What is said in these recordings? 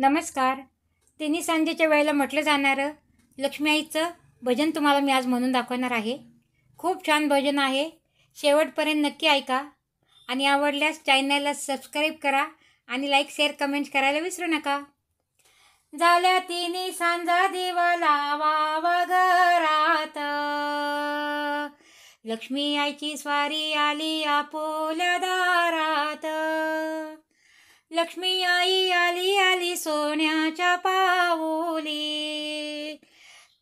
नमस्कार तिन्ही सांजेच्या वेळेला म्हटलं जाणारं लक्ष्मी आईचं भजन तुम्हाला मी आज म्हणून दाखवणार आहे खूप छान भजन आहे शेवटपर्यंत नक्की ऐका आणि आवडल्यास चॅनलला सबस्क्राईब करा आणि लाईक शेअर कमेंट करायला विसरू नका झाल्या तिन्ही सांजा दिवा लावा घरात लक्ष्मी आईची स्वारी आली आपोल्या दारात लक्ष्मी आई आली आली सोन्याच्या पाऊली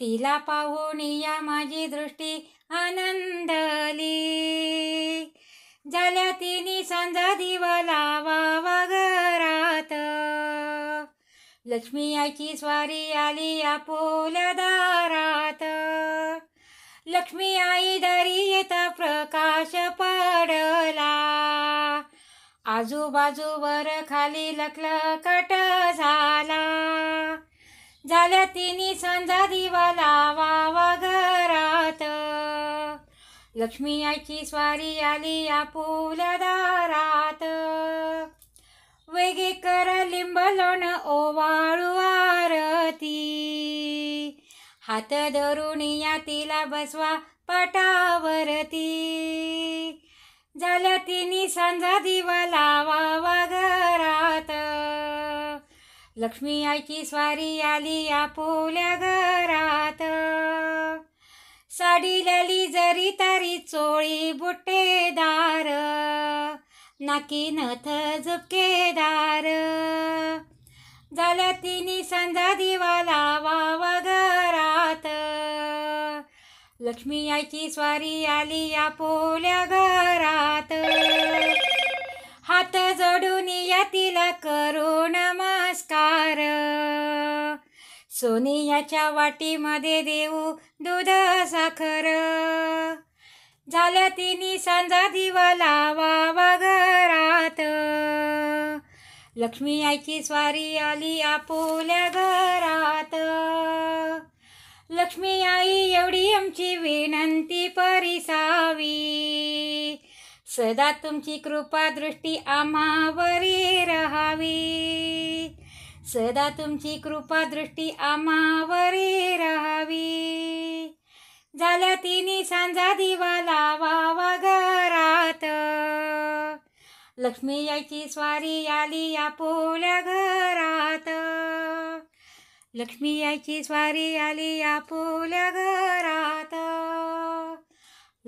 तिला पाहून या माझी दृष्टी आनंदली झाल्या तिने सांजा दिवा लावा घरात लक्ष्मी आईची स्वारी आली आपोल्या दारात लक्ष्मी आई दारी येता प्रकाश पा आजूबाजूवर खाली लखलकट झाला झाल्या तिनी सांजा दिवा लावा घरात लक्ष्मी स्वारी आली आपुल्या दारात वेगे कर लिंब लोण ओवाळू आरती हात या तिला बसवा पटावरती झाल्या तिनी सांजा दिवा लक्ष्मी आईची स्वारी आली आपोल्या घरात साडी लाली जरी तरी चोळी बुट्टेदार नाकी नथ झुपकेदार झाल्या तिने सांजा दिवा लावा घरात लक्ष्मी आईची स्वारी आली आपोल्या घरात सोनियाच्या वाटीमध्ये देऊ दूध साखर झाल्या तिने सांजा दिवा लावा घरात लक्ष्मी आईची स्वारी आली आपोल्या घरात लक्ष्मी आई एवढी आमची विनंती परिसावी सदा तुमची कृपा दृष्टी आम्हावरी राहावी सदा तुमची कृपा दृष्टी आम्हावरी राहावी झाल्या तिने सांजा दिवा लावावा घरात लक्ष्मी यायची स्वारी आली आपोल्या घरात लक्ष्मी यायची स्वारी आली आपोल्या घरात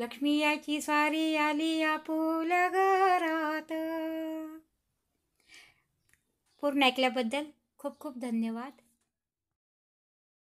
लक्ष्मी यायची स्वारी आली आपोल्या घरात पूर्ण ऐकल्याबद्दल खूप खूप धन्यवाद